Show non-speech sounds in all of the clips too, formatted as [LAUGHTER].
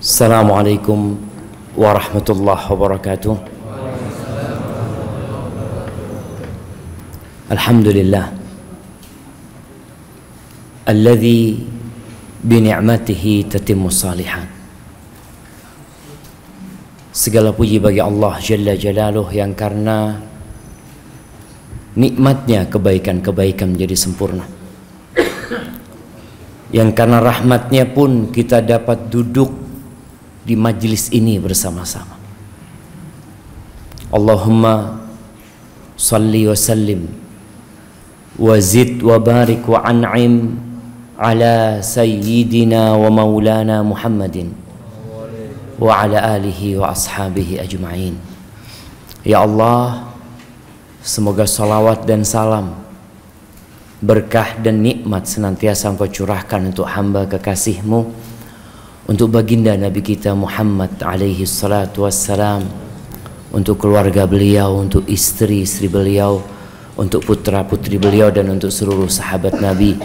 Assalamualaikum عليكم wabarakatuh. Alhamdulillah. وبركاته الحمد لله الذي بنعمته Segala puji bagi Allah Jalla Jalaluh yang karena nikmatnya kebaikan-kebaikan menjadi sempurna. Yang karena rahmatnya pun kita dapat duduk di majlis ini bersama-sama. Allahumma salli wa sallim wa zid wa barik wa an'im ala sayyidina wa maulana Muhammadin wa ala alihi wa ashabihi ajma'in. Ya Allah, semoga salawat dan salam berkah dan nikmat senantiasa engkau curahkan untuk hamba kekasihmu untuk baginda Nabi kita Muhammad alaihi salatu wassalam untuk keluarga beliau, untuk istri-istri beliau, untuk putra-putri beliau dan untuk seluruh sahabat Nabi.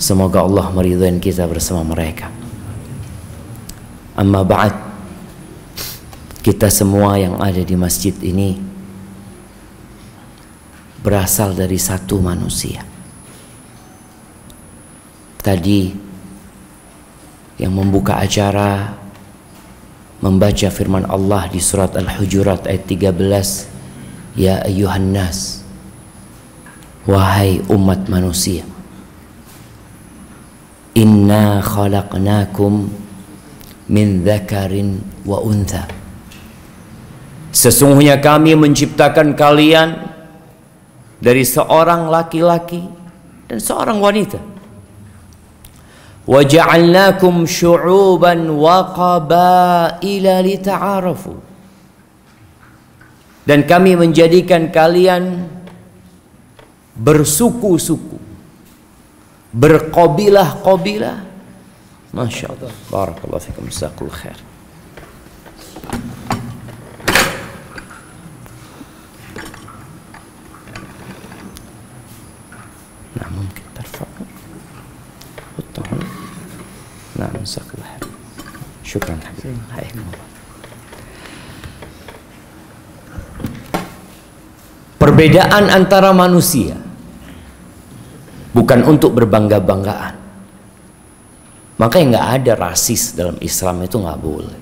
Semoga Allah meridhoin kita bersama mereka. Amma ba'd. Kita semua yang ada di masjid ini berasal dari satu manusia. Tadi yang membuka acara membaca firman Allah di surat Al-Hujurat ayat 13 Ya ayuhan wahai umat manusia Inna khalaqnakum min dzakarin wa untha Sesungguhnya kami menciptakan kalian dari seorang laki-laki dan seorang wanita وجعلناكم شعوبا وقبائل لتعارفوا dan kami menjadikan kalian bersuku-suku berkobilah-kobilah Masya Allah Barakallahu fikum Zakul khair Namun جزاك الله خير شكرا حبيبي الله perbedaan antara manusia bukan untuk berbangga-banggaan makanya nggak ada rasis dalam Islam itu nggak boleh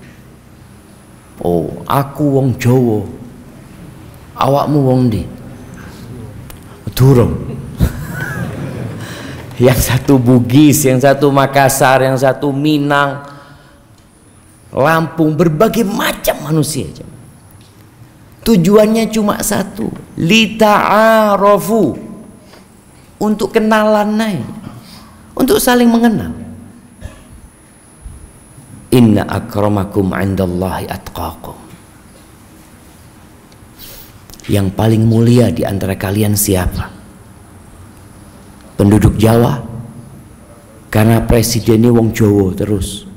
oh aku wong Jawa awakmu wong di durung yang satu Bugis, yang satu Makassar, yang satu Minang, Lampung, berbagai macam manusia. Tujuannya cuma satu, lita'arofu. Untuk kenalan naik, untuk saling mengenal. Inna akramakum indallahi atqakum. Yang paling mulia di antara kalian siapa? penduduk Jawa karena presidennya wong Jawa terus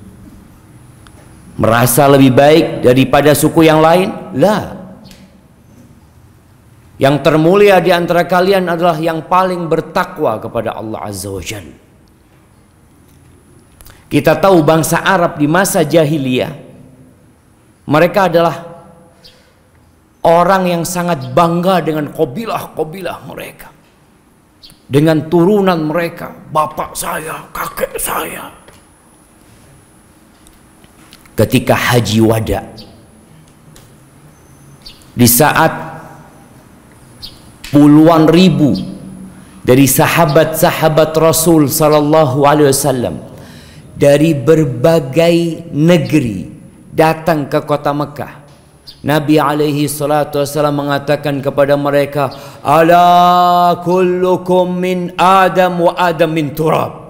merasa lebih baik daripada suku yang lain lah yang termulia di antara kalian adalah yang paling bertakwa kepada Allah Azza wa Jal. Kita tahu bangsa Arab di masa jahiliyah mereka adalah orang yang sangat bangga dengan kobilah-kobilah mereka dengan turunan mereka, bapak saya, kakek saya. Ketika haji wada, di saat puluhan ribu dari sahabat-sahabat Rasul Sallallahu Alaihi Wasallam dari berbagai negeri datang ke kota Mekah Nabi alaihi salatu wasallam mengatakan kepada mereka, "Ala kullukum min Adam wa Adam min turab."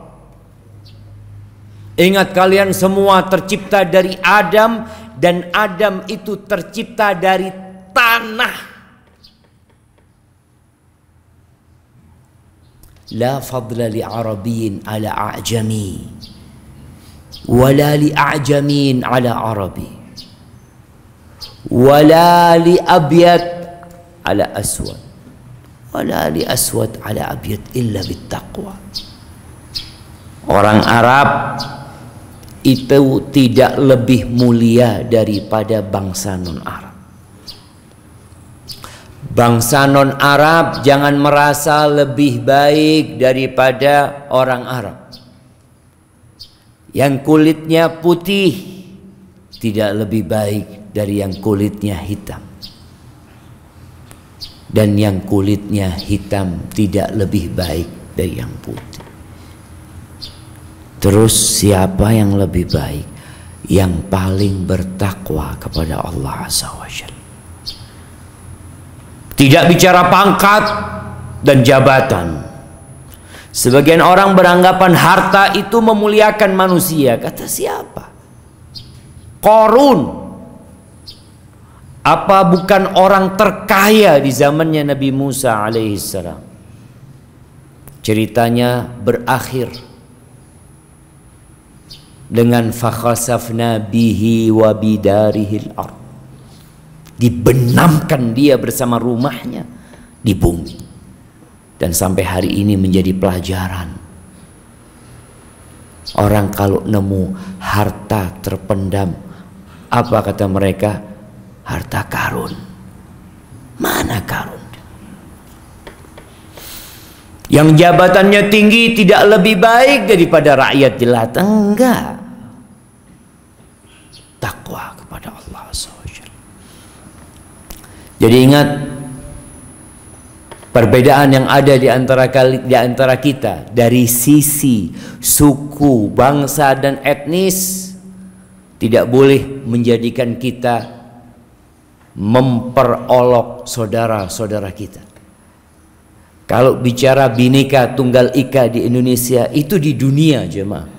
Ingat kalian semua tercipta dari Adam dan Adam itu tercipta dari tanah. La fadla li Arabiyin ala ajami. Wala li ajamin ala Arabi wala li abyad ala aswad wala li aswad ala abyad illa bittaqwa orang Arab itu tidak lebih mulia daripada bangsa non-Arab bangsa non-Arab jangan merasa lebih baik daripada orang Arab yang kulitnya putih tidak lebih baik dari yang kulitnya hitam dan yang kulitnya hitam tidak lebih baik dari yang putih. Terus siapa yang lebih baik? Yang paling bertakwa kepada Allah Azza wa Tidak bicara pangkat dan jabatan. Sebagian orang beranggapan harta itu memuliakan manusia. Kata siapa? Korun apa bukan orang terkaya di zamannya Nabi Musa alaihissalam? Ceritanya berakhir dengan fakhasafna bihi wa bidarihil ard. Dibenamkan dia bersama rumahnya di bumi. Dan sampai hari ini menjadi pelajaran. Orang kalau nemu harta terpendam, apa kata mereka? harta karun. Mana karun? Yang jabatannya tinggi tidak lebih baik daripada rakyat jelata. Enggak. Takwa kepada Allah SWT. Jadi ingat perbedaan yang ada di antara kali, di antara kita dari sisi suku, bangsa dan etnis tidak boleh menjadikan kita memperolok saudara-saudara kita. Kalau bicara bineka tunggal ika di Indonesia itu di dunia jemaah.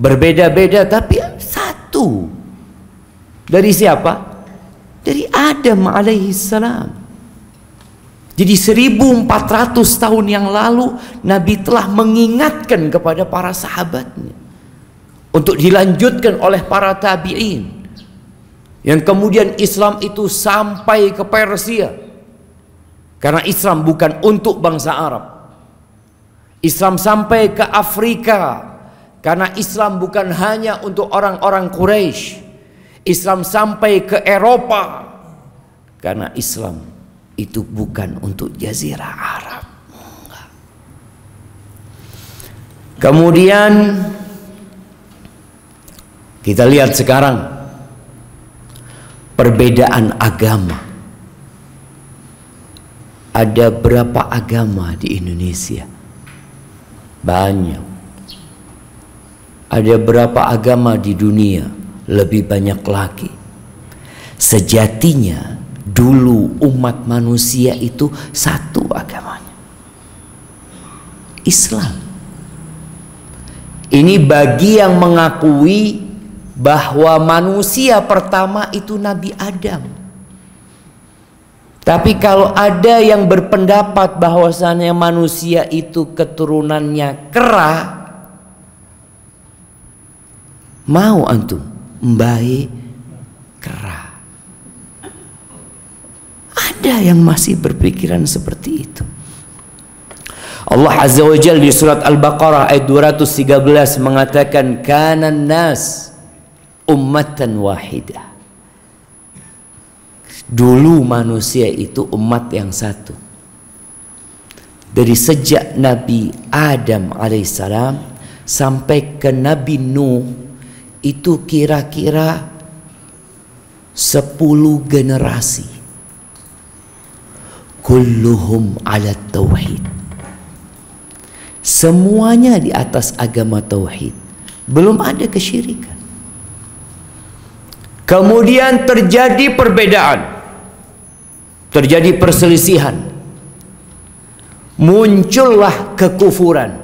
Berbeda-beda tapi satu. Dari siapa? Dari Adam alaihi salam. Jadi 1400 tahun yang lalu Nabi telah mengingatkan kepada para sahabatnya untuk dilanjutkan oleh para tabi'in yang kemudian Islam itu sampai ke Persia. Karena Islam bukan untuk bangsa Arab. Islam sampai ke Afrika. Karena Islam bukan hanya untuk orang-orang Quraisy. Islam sampai ke Eropa. Karena Islam itu bukan untuk jazirah Arab. Kemudian kita lihat sekarang perbedaan agama. Ada berapa agama di Indonesia? Banyak. Ada berapa agama di dunia? Lebih banyak lagi. Sejatinya dulu umat manusia itu satu agamanya. Islam. Ini bagi yang mengakui bahwa manusia pertama itu Nabi Adam. Tapi kalau ada yang berpendapat bahwasannya manusia itu keturunannya kera, mau antum mbai kera. Ada yang masih berpikiran seperti itu. Allah Azza wa Jalla di surat Al-Baqarah ayat 213 mengatakan kanan nas ummatan wahidah dulu manusia itu umat yang satu dari sejak Nabi Adam alaihissalam sampai ke Nabi Nuh itu kira-kira 10 generasi kulluhum ala tauhid semuanya di atas agama tauhid belum ada kesyirikan Kemudian terjadi perbedaan. Terjadi perselisihan. Muncullah kekufuran.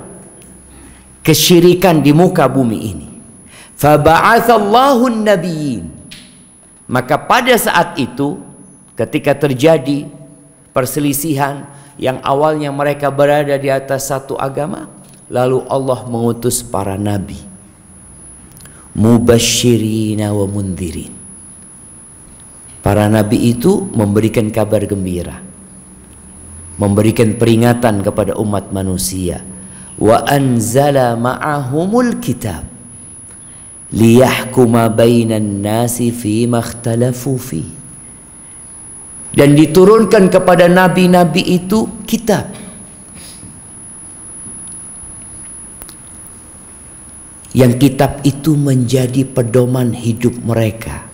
Kesyirikan di muka bumi ini. faba'athallahun nabiyyin. Maka pada saat itu ketika terjadi perselisihan yang awalnya mereka berada di atas satu agama lalu Allah mengutus para nabi mubasyirina wa mundhirin Para nabi itu memberikan kabar gembira, memberikan peringatan kepada umat manusia. Wa anzala ma'ahumul kitab liyahkuma bainan nasi fi makhtalafu fi. Dan diturunkan kepada nabi-nabi itu kitab. Yang kitab itu menjadi pedoman hidup mereka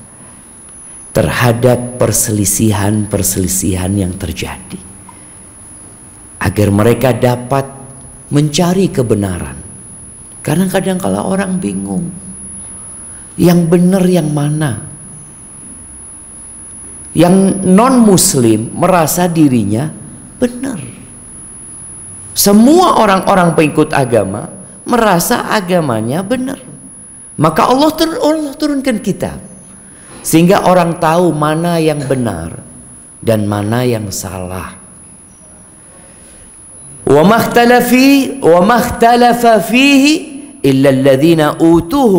terhadap perselisihan-perselisihan yang terjadi, agar mereka dapat mencari kebenaran. Karena kadang kadangkala orang bingung, yang benar yang mana. Yang non-muslim merasa dirinya benar. Semua orang-orang pengikut agama merasa agamanya benar. Maka Allah, turun, Allah turunkan kitab sehingga orang tahu mana yang benar dan mana yang salah. fihi illa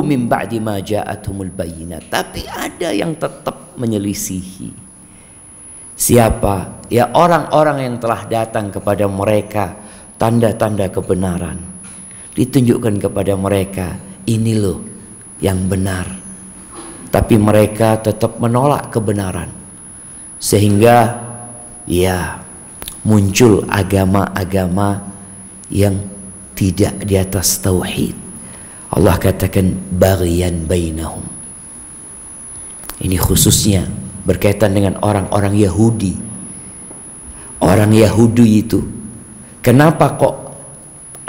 min ba'di ma ja'atuhumul bayina Tapi ada yang tetap menyelisihi. Siapa? Ya orang-orang yang telah datang kepada mereka tanda-tanda kebenaran. Ditunjukkan kepada mereka, ini loh yang benar tapi mereka tetap menolak kebenaran sehingga ya muncul agama-agama yang tidak di atas tauhid Allah katakan bagian bainahum ini khususnya berkaitan dengan orang-orang Yahudi orang Yahudi itu kenapa kok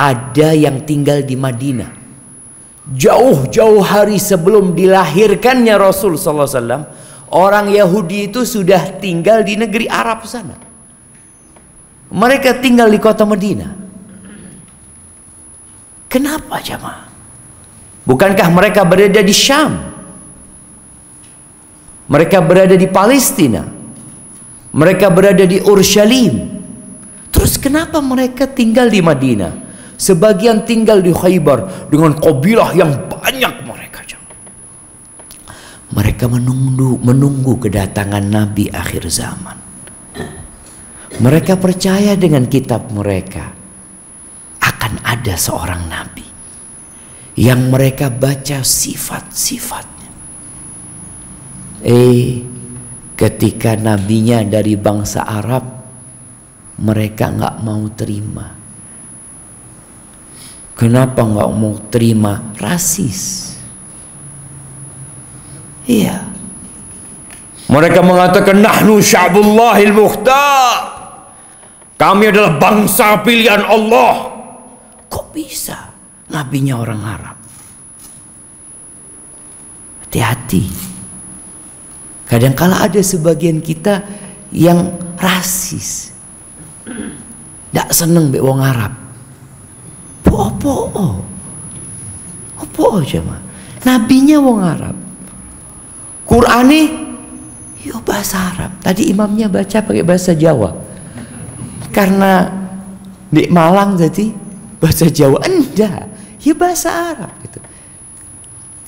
ada yang tinggal di Madinah jauh-jauh hari sebelum dilahirkannya Rasul sallallahu alaihi wasallam, orang Yahudi itu sudah tinggal di negeri Arab sana. Mereka tinggal di kota Medina. Kenapa jamaah? Bukankah mereka berada di Syam? Mereka berada di Palestina. Mereka berada di Urshalim. Terus kenapa mereka tinggal di Madinah? Sebagian tinggal di Khaybar dengan kabilah yang banyak mereka. Mereka menunggu menunggu kedatangan Nabi akhir zaman. Mereka percaya dengan kitab mereka akan ada seorang nabi yang mereka baca sifat-sifatnya. Eh, ketika nabinya dari bangsa Arab, mereka nggak mau terima Kenapa nggak mau terima rasis? Iya. Mereka mengatakan nahnu sya'bullahil mukhtar. Kami adalah bangsa pilihan Allah. Kok bisa? Nabinya orang Arab. Hati-hati. Kadangkala ada sebagian kita yang rasis. Tidak senang be wong Arab apa apa aja mah. nabinya wong Arab Qurane yo ya bahasa Arab tadi imamnya baca pakai bahasa Jawa karena di Malang jadi bahasa Jawa anda ya bahasa Arab gitu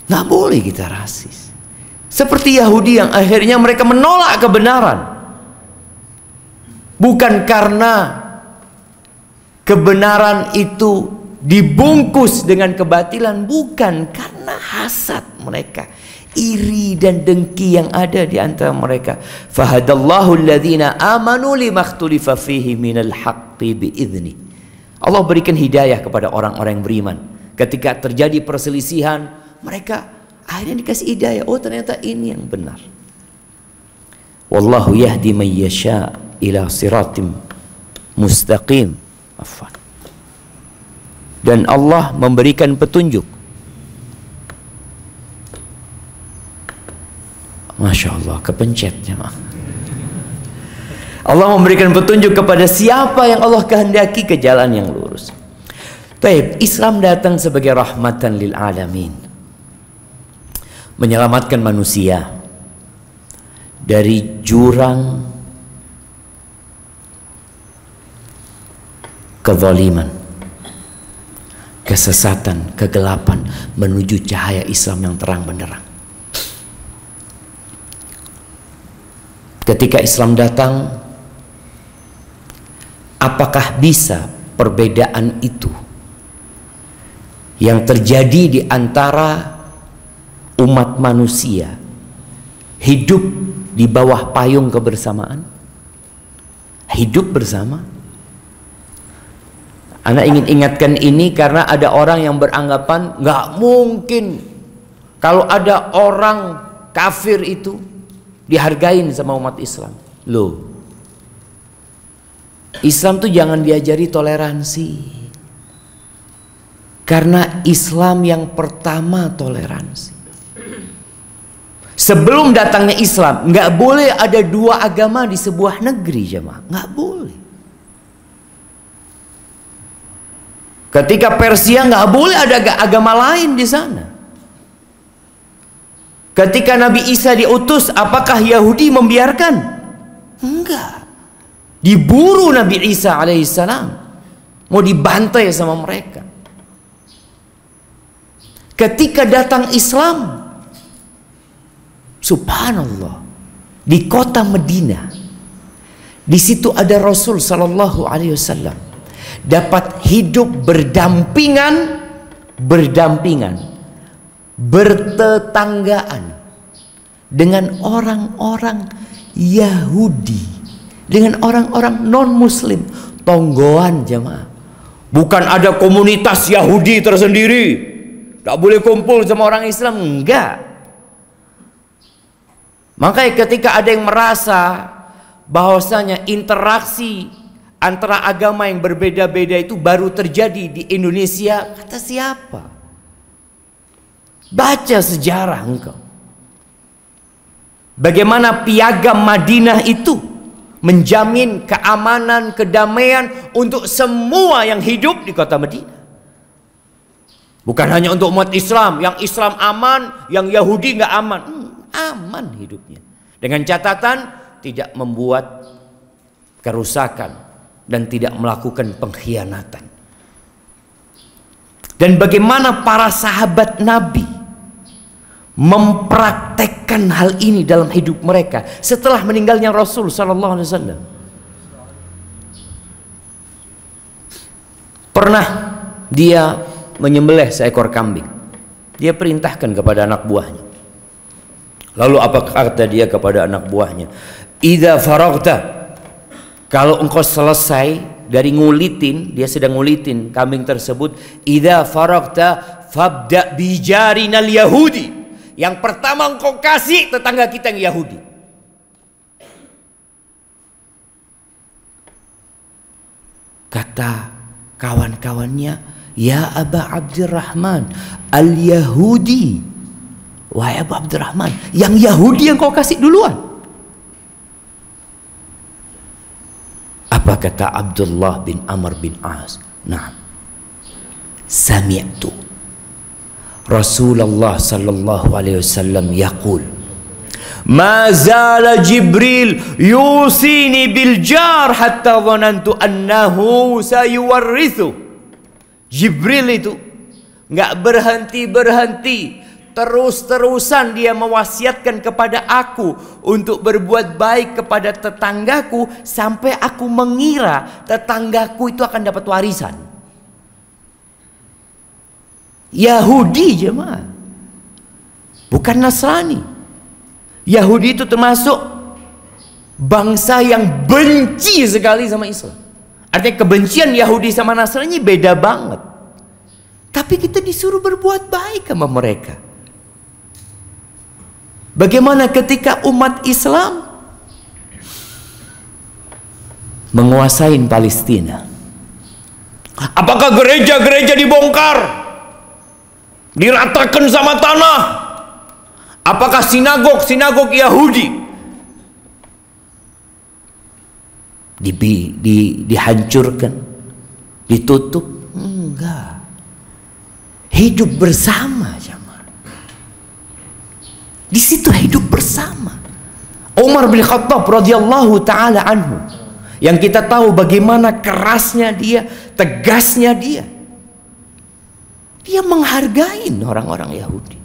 nggak boleh kita rasis seperti Yahudi yang akhirnya mereka menolak kebenaran bukan karena kebenaran itu dibungkus dengan kebatilan bukan karena hasad mereka iri dan dengki yang ada di antara mereka fahadallahu alladhina amanu limakhtulifa fihi minal haqqi biizni Allah berikan hidayah kepada orang-orang yang beriman ketika terjadi perselisihan mereka akhirnya dikasih hidayah oh ternyata ini yang benar wallahu yahdi man yasha ila siratim mustaqim afwan dan Allah memberikan petunjuk. Masya Allah, kepencetnya Allah memberikan petunjuk kepada siapa yang Allah kehendaki ke jalan yang lurus. Taib, Islam datang sebagai rahmatan lil alamin. Menyelamatkan manusia dari jurang kezaliman kesesatan, kegelapan menuju cahaya Islam yang terang benderang. Ketika Islam datang, apakah bisa perbedaan itu yang terjadi di antara umat manusia hidup di bawah payung kebersamaan? Hidup bersama Anak ingin ingatkan ini karena ada orang yang beranggapan nggak mungkin kalau ada orang kafir itu dihargain sama umat Islam. Loh. Islam tuh jangan diajari toleransi. Karena Islam yang pertama toleransi. Sebelum datangnya Islam, nggak boleh ada dua agama di sebuah negeri, jemaah. Nggak boleh. Ketika Persia nggak boleh ada agama lain di sana. Ketika Nabi Isa diutus, apakah Yahudi membiarkan? Enggak. Diburu Nabi Isa alaihissalam. Mau dibantai sama mereka. Ketika datang Islam, subhanallah, di kota Medina, di situ ada Rasul sallallahu alaihi wasallam dapat hidup berdampingan berdampingan bertetanggaan dengan orang-orang Yahudi dengan orang-orang non-muslim tonggoan jemaah bukan ada komunitas Yahudi tersendiri tak boleh kumpul sama orang Islam enggak makanya ketika ada yang merasa bahwasanya interaksi antara agama yang berbeda-beda itu baru terjadi di Indonesia kata siapa? Baca sejarah engkau. Bagaimana piagam Madinah itu menjamin keamanan, kedamaian untuk semua yang hidup di kota Madinah. Bukan hanya untuk umat Islam, yang Islam aman, yang Yahudi nggak aman. Hmm, aman hidupnya. Dengan catatan tidak membuat kerusakan dan tidak melakukan pengkhianatan. Dan bagaimana para sahabat Nabi mempraktekkan hal ini dalam hidup mereka setelah meninggalnya Rasul Sallallahu Alaihi Wasallam. Pernah dia menyembelih seekor kambing. Dia perintahkan kepada anak buahnya. Lalu apa kata dia kepada anak buahnya? Ida faragta kalau engkau selesai dari ngulitin, dia sedang ngulitin kambing tersebut, Ida farokta fabda bijarinal yahudi. Yang pertama engkau kasih tetangga kita yang Yahudi. Kata kawan-kawannya, "Ya Aba Abdurrahman, al-Yahudi." Wahai Aba Abdurrahman, yang Yahudi yang kau kasih duluan. Apa kata Abdullah bin Amr bin As? Nah. Sami'tu Rasulullah sallallahu alaihi wasallam yaqul ما زال جبريل يوصيني بالجار حتى ظننت أنه سيورثه جبريل itu nggak berhenti berhenti Terus-terusan dia mewasiatkan kepada aku untuk berbuat baik kepada tetanggaku sampai aku mengira tetanggaku itu akan dapat warisan. Yahudi jemaah. Bukan Nasrani. Yahudi itu termasuk bangsa yang benci sekali sama Islam. Artinya kebencian Yahudi sama Nasrani beda banget. Tapi kita disuruh berbuat baik sama mereka. Bagaimana ketika umat Islam menguasai Palestina? Apakah gereja-gereja dibongkar? Diratakan sama tanah? Apakah sinagog-sinagog Yahudi di, di, dihancurkan, ditutup. Enggak. Hidup bersama. Di situ hidup bersama. Umar bin Khattab radhiyallahu taala anhu yang kita tahu bagaimana kerasnya dia, tegasnya dia. Dia menghargai orang-orang Yahudi.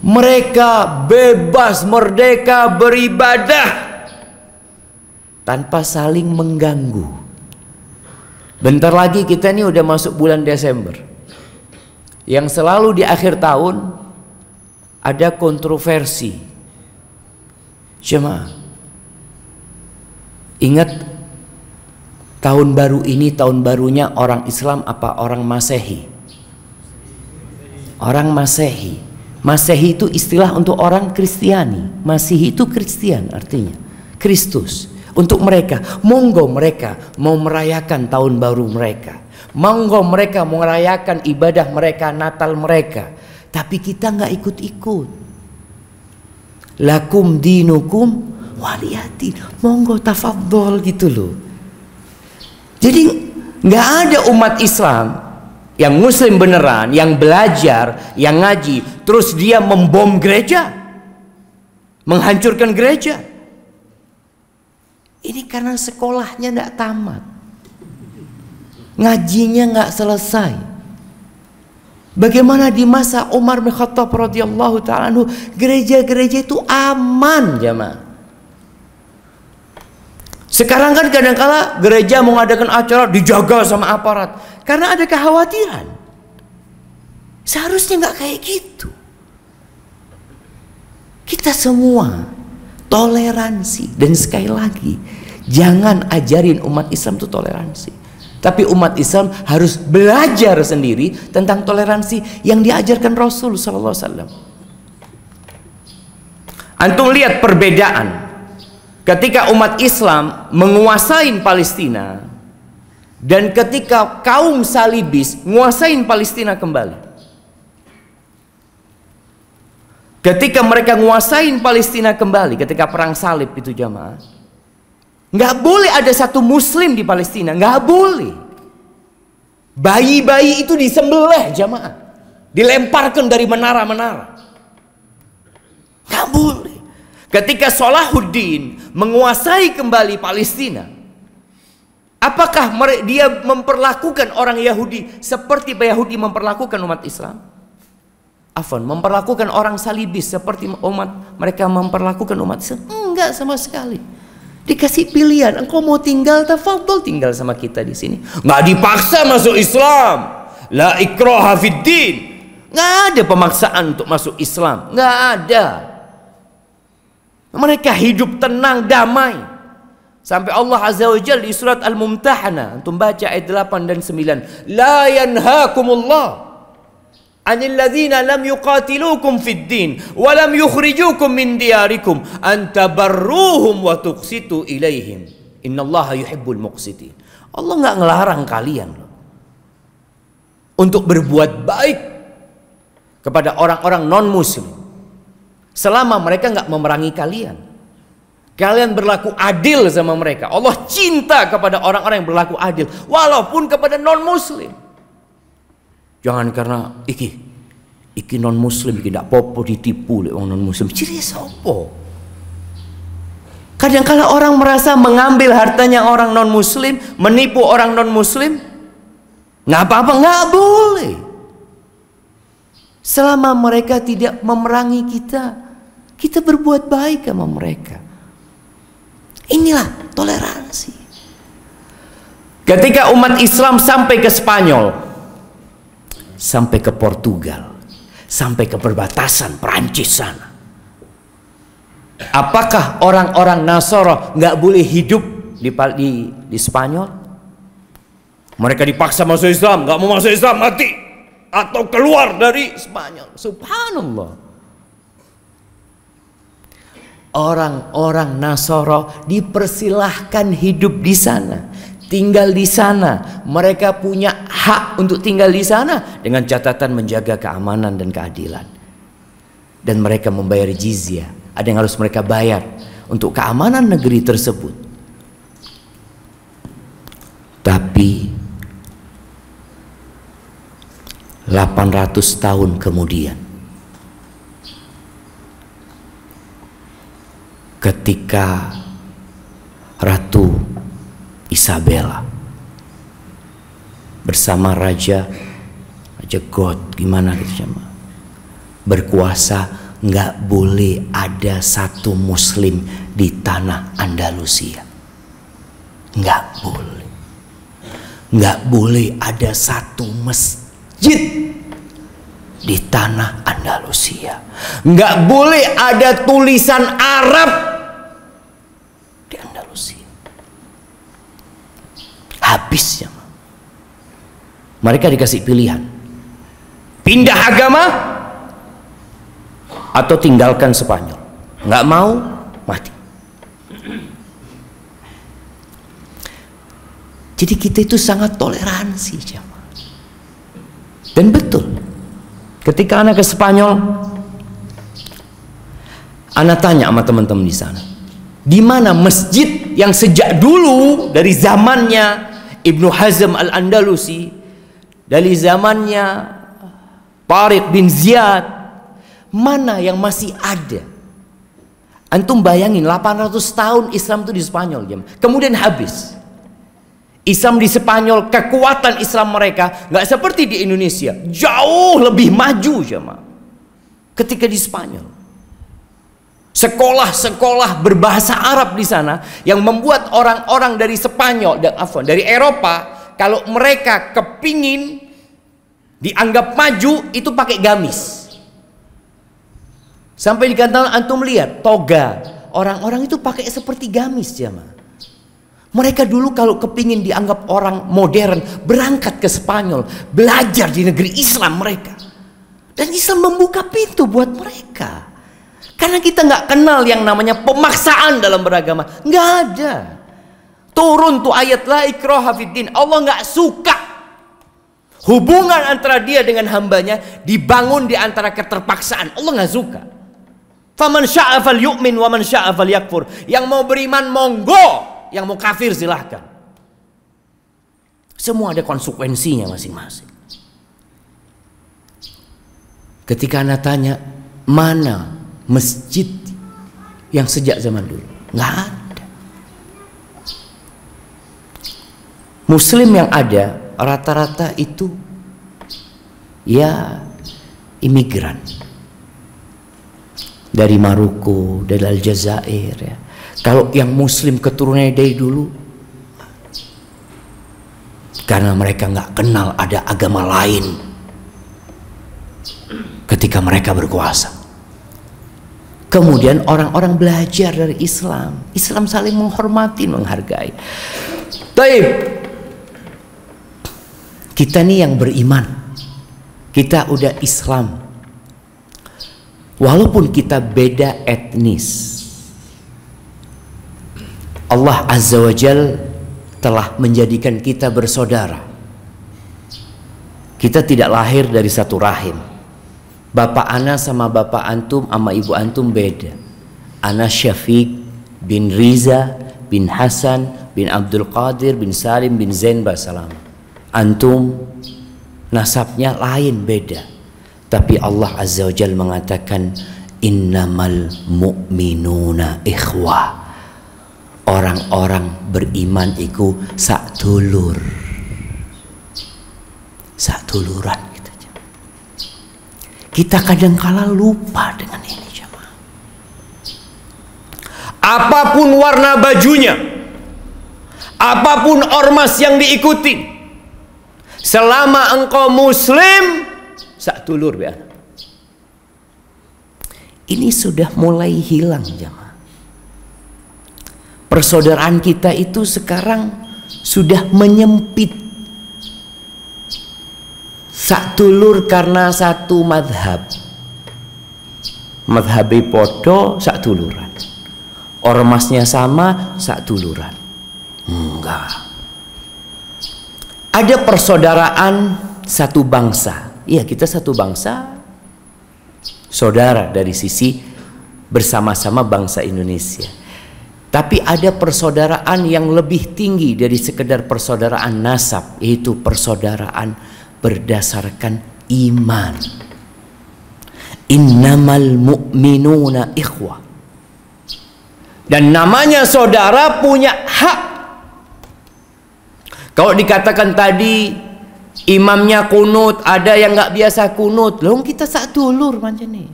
Mereka bebas merdeka beribadah tanpa saling mengganggu. Bentar lagi kita ini udah masuk bulan Desember. Yang selalu di akhir tahun ada kontroversi. Jemaah, ingat tahun baru ini tahun barunya orang Islam apa orang Masehi? Orang Masehi. Masehi itu istilah untuk orang Kristiani. Masehi itu Kristian artinya. Kristus. Untuk mereka, monggo mereka mau merayakan tahun baru mereka. Monggo mereka mau merayakan ibadah mereka, Natal mereka tapi kita nggak ikut-ikut lakum dinukum waliyati monggo tafadhol gitu loh jadi nggak ada umat Islam yang muslim beneran, yang belajar, yang ngaji, terus dia membom gereja, menghancurkan gereja. Ini karena sekolahnya tidak tamat, ngajinya nggak selesai, Bagaimana di masa Umar bin Khattab radhiyallahu taala gereja-gereja itu aman jemaah. Sekarang kan kadang-kala gereja mau mengadakan acara dijaga sama aparat karena ada kekhawatiran. Seharusnya nggak kayak gitu. Kita semua toleransi dan sekali lagi jangan ajarin umat Islam itu toleransi. Tapi umat Islam harus belajar sendiri tentang toleransi yang diajarkan Rasul sallallahu alaihi wasallam. Antum lihat perbedaan ketika umat Islam menguasai Palestina dan ketika kaum salibis menguasai Palestina kembali. Ketika mereka menguasai Palestina kembali ketika perang salib itu jamaah Nggak boleh ada satu muslim di Palestina, nggak boleh. Bayi-bayi itu disembelih jamaah. Dilemparkan dari menara-menara. Nggak boleh. Ketika Salahuddin menguasai kembali Palestina, apakah dia memperlakukan orang Yahudi seperti Yahudi memperlakukan umat Islam? Afan, memperlakukan orang salibis seperti umat mereka memperlakukan umat Islam? Enggak sama sekali. Dikasih pilihan, engkau mau tinggal tafadhol tinggal sama kita di sini. Nggak dipaksa masuk Islam. La ikroha fid Nggak ada pemaksaan untuk masuk Islam. Nggak ada. Mereka hidup tenang, damai. Sampai Allah Azza wa Jalla di surat Al-Mumtahanah, antum baca ayat 8 dan 9. La yanhaakumullah عن الذين لم يقاتلوكم في الدين ولم يخرجوكم من دياركم أن تبروهم وتقسطوا إليهم إن الله يحب المقسطين muqsitin Allah nggak ngelarang kalian untuk berbuat baik kepada orang-orang non muslim selama mereka nggak memerangi kalian kalian berlaku adil sama mereka Allah cinta kepada orang-orang yang berlaku adil walaupun kepada non muslim Jangan karena iki iki non muslim iki ndak popo ditipu oleh orang non muslim. Ciri sopo? Kadangkala kala orang merasa mengambil hartanya orang non muslim, menipu orang non muslim, nggak apa-apa nggak boleh. Selama mereka tidak memerangi kita, kita berbuat baik sama mereka. Inilah toleransi. Ketika umat Islam sampai ke Spanyol, sampai ke Portugal, sampai ke perbatasan Perancis sana. Apakah orang-orang Nasoro nggak boleh hidup di, di, di Spanyol? Mereka dipaksa masuk Islam, nggak mau masuk Islam mati atau keluar dari Spanyol. Subhanallah. Orang-orang Nasoro dipersilahkan hidup di sana tinggal di sana. Mereka punya hak untuk tinggal di sana dengan catatan menjaga keamanan dan keadilan. Dan mereka membayar jizya ada yang harus mereka bayar untuk keamanan negeri tersebut. Tapi 800 tahun kemudian ketika Ratu Isabella bersama raja raja God gimana gitu sama berkuasa nggak boleh ada satu muslim di tanah Andalusia nggak boleh nggak boleh ada satu masjid di tanah Andalusia nggak boleh ada tulisan Arab ya. mereka dikasih pilihan pindah agama atau tinggalkan Spanyol nggak mau mati jadi kita itu sangat toleransi jamaah dan betul ketika anak ke Spanyol anak tanya sama teman-teman di sana di mana masjid yang sejak dulu dari zamannya Ibnu Hazm Al-Andalusi dari zamannya Tariq bin Ziyad mana yang masih ada antum bayangin 800 tahun Islam itu di Spanyol jam kemudian habis Islam di Spanyol kekuatan Islam mereka nggak seperti di Indonesia jauh lebih maju jemaah ketika di Spanyol sekolah-sekolah berbahasa Arab di sana yang membuat orang-orang dari Spanyol dan Afon dari Eropa kalau mereka kepingin dianggap maju itu pakai gamis sampai di kantor antum lihat toga orang-orang itu pakai seperti gamis jamaah mereka dulu kalau kepingin dianggap orang modern berangkat ke Spanyol belajar di negeri Islam mereka dan Islam membuka pintu buat mereka karena kita nggak kenal yang namanya pemaksaan dalam beragama. Nggak ada. Turun tuh ayat la ikroh hafidin Allah nggak suka hubungan antara dia dengan hambanya dibangun di antara keterpaksaan. Allah nggak suka. Faman sya'afal yu'min wa man sya'afal yakfur. Yang mau beriman monggo, yang mau kafir silahkan. Semua ada konsekuensinya masing-masing. Ketika anak tanya, mana masjid yang sejak zaman dulu nggak ada muslim yang ada rata-rata itu ya imigran dari Maroko dari Aljazair ya kalau yang muslim keturunannya dari dulu karena mereka nggak kenal ada agama lain ketika mereka berkuasa Kemudian orang-orang belajar dari Islam. Islam saling menghormati, menghargai. Taib. Kita nih yang beriman. Kita udah Islam. Walaupun kita beda etnis. Allah Azza wa Jal telah menjadikan kita bersaudara. Kita tidak lahir dari satu rahim Bapak Ana sama bapak antum sama ibu antum beda. Ana Syafiq bin Riza bin Hasan bin Abdul Qadir bin Salim bin Zain Basalam. Antum nasabnya lain beda. Tapi Allah Azza wa Jalla mengatakan innamal mu'minuna ikhwah orang-orang beriman itu sak dulur sak duluran kita kadangkala lupa dengan ini jemaah. Apapun warna bajunya, apapun ormas yang diikuti, selama engkau muslim, sak tulur ya. Ini sudah mulai hilang jemaah. Persaudaraan kita itu sekarang sudah menyempit sak dulur karena satu madhab madhabi podo sak duluran ormasnya sama sak duluran enggak ada persaudaraan satu bangsa iya kita satu bangsa saudara dari sisi bersama-sama bangsa Indonesia tapi ada persaudaraan yang lebih tinggi dari sekedar persaudaraan nasab yaitu persaudaraan berdasarkan iman. Innamal mu'minuna ikhwah. Dan namanya saudara punya hak. Kalau dikatakan tadi imamnya kunut, ada yang nggak biasa kunut. Loh kita satu lur macam nih.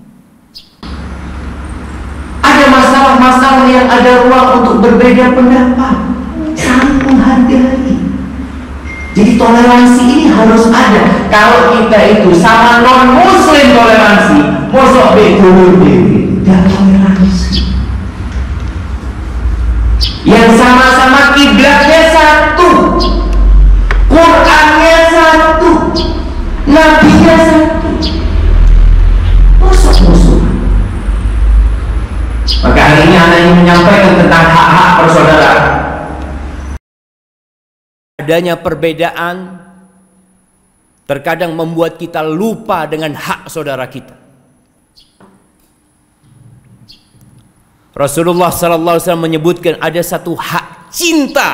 Ada masalah-masalah yang ada ruang untuk berbeda pendapat. Sangat menghargai. Jadi toleransi ini harus ada. Kalau kita itu sama non muslim toleransi, mosok bekulur dewi, toleransi. Yang sama-sama kiblatnya satu, Qurannya satu, nya satu. Mosok musuh. Maka hari ini anda ingin menyampaikan tentang hak-hak persaudaraan adanya perbedaan terkadang membuat kita lupa dengan hak saudara kita. Rasulullah sallallahu alaihi wasallam menyebutkan ada satu hak cinta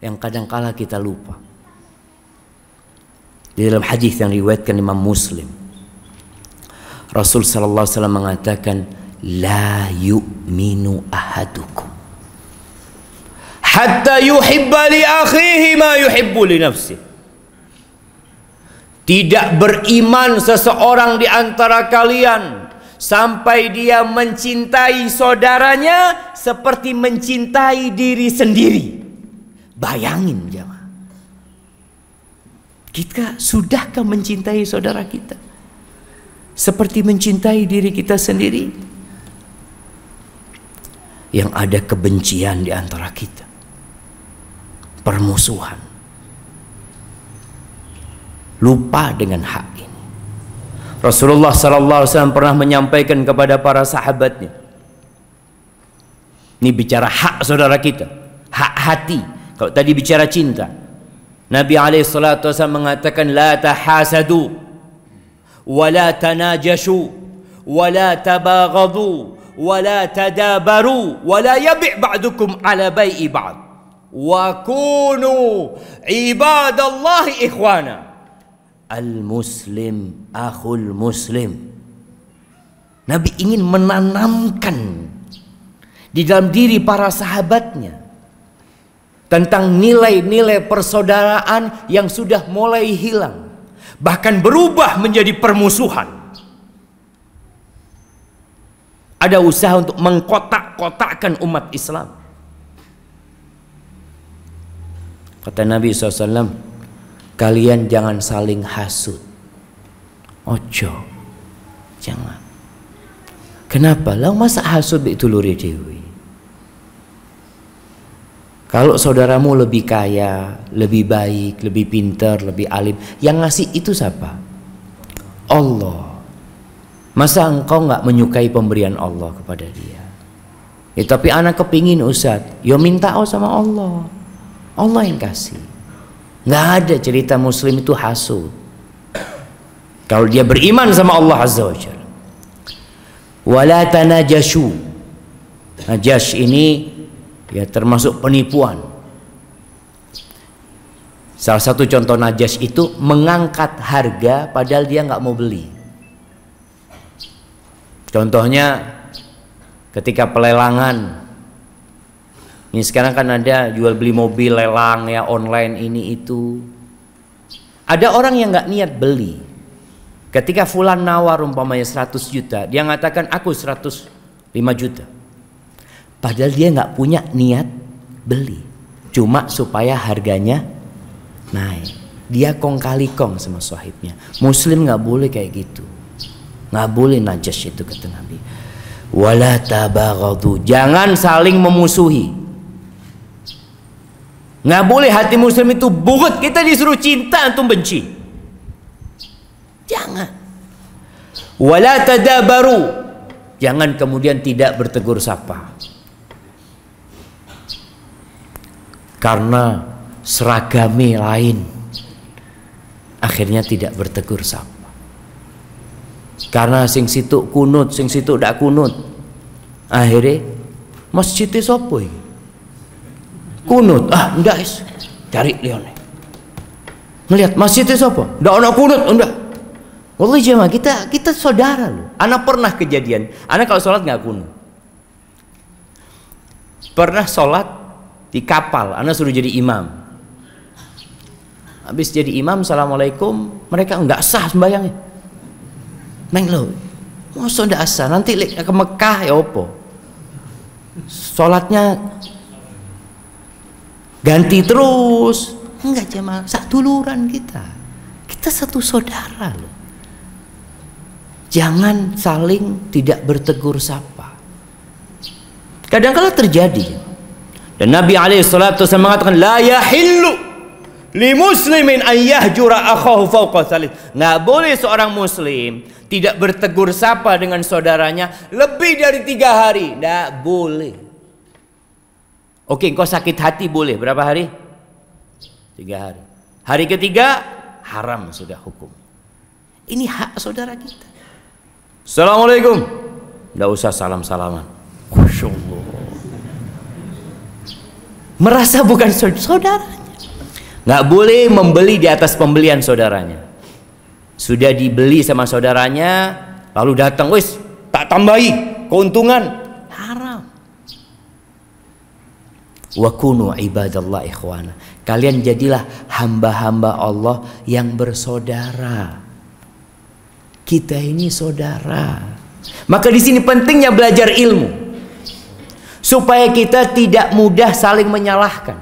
yang kadangkala kita lupa. Di dalam hadis yang riwayatkan Imam Muslim. Rasul sallallahu alaihi wasallam mengatakan la yu'minu ahaduk hatta yuhibba li akhihi ma yuhibbu li nafsi. Tidak beriman seseorang di antara kalian sampai dia mencintai saudaranya seperti mencintai diri sendiri. Bayangin jemaah. Kita sudahkah mencintai saudara kita? Seperti mencintai diri kita sendiri. Yang ada kebencian di antara kita permusuhan. Lupa dengan hak ini. Rasulullah sallallahu alaihi wasallam pernah menyampaikan kepada para sahabatnya. Ini bicara hak saudara kita, hak hati. Kalau tadi bicara cinta, Nabi Alaihissalam mengatakan la tahasadu wa la tanajashu wa la tabaghadu wa la tadabaru wa la yabi' ala bai'i ba'd wa kunu ibadallahi ikhwana al muslim akhul muslim Nabi ingin menanamkan di dalam diri para sahabatnya tentang nilai-nilai persaudaraan yang sudah mulai hilang bahkan berubah menjadi permusuhan ada usaha untuk mengkotak-kotakkan umat Islam Kata Nabi SAW, kalian jangan saling hasut. Ojo, jangan. Kenapa? Lah masa hasut itu luri dewi. Kalau saudaramu lebih kaya, lebih baik, lebih pintar, lebih alim, yang ngasih itu siapa? Allah. Masa engkau nggak menyukai pemberian Allah kepada dia? Ya, tapi anak kepingin Ustaz, ya minta oh sama Allah. Allah yang kasih nggak ada cerita muslim itu hasut kalau dia beriman sama Allah azza wajalla wala tanajashu najash ini ya termasuk penipuan salah satu contoh najash itu mengangkat harga padahal dia nggak mau beli contohnya ketika pelelangan ini sekarang kan ada jual beli mobil lelang ya online ini itu. Ada orang yang nggak niat beli. Ketika fulan nawar umpamanya 100 juta, dia mengatakan aku 105 juta. Padahal dia nggak punya niat beli. Cuma supaya harganya naik. Dia kong kali kong sama sahibnya. Muslim nggak boleh kayak gitu. Nggak boleh najis itu kata Nabi. Wala tabaghadu. Jangan saling memusuhi. Nggak boleh hati muslim itu bugut. Kita disuruh cinta antum benci. Jangan. Wala tadabaru. Jangan kemudian tidak bertegur sapa. Karena seragami lain akhirnya tidak bertegur sapa. Karena sing situ kunut, sing situ tidak kunut. Akhirnya masjid itu iki? kunut ah enggak is cari Leone. Melihat, masjid itu apa enggak ono kunut enggak Wallahi jemaah kita kita saudara loh. Ana pernah kejadian. ana kalau sholat nggak kunut. Pernah sholat di kapal. Ana suruh jadi imam. Habis jadi imam, assalamualaikum. Mereka enggak sah sembayangnya. Neng lo, masa nggak sah? Nanti ke Mekah ya opo. Sholatnya ganti iya. terus enggak jemaah satu luran kita kita satu saudara loh jangan saling tidak bertegur sapa kadang-kala terjadi dan Nabi alaihi salatu mengatakan la yahillu li muslimin an yahjura akhahu fawqa salis. Enggak boleh seorang muslim tidak bertegur sapa dengan saudaranya lebih dari tiga hari. Enggak boleh. Oke, engkau sakit hati boleh berapa hari? Tiga hari. Hari ketiga haram sudah hukum. Ini hak saudara kita. Assalamualaikum. Tidak usah salam salaman. Merasa bukan saudaranya. Nggak boleh membeli di atas pembelian saudaranya. Sudah dibeli sama saudaranya, lalu datang, wis tak tambahi keuntungan wa kunu ibadallah ikhwana kalian jadilah hamba-hamba Allah yang bersaudara kita ini saudara maka di sini pentingnya belajar ilmu supaya kita tidak mudah saling menyalahkan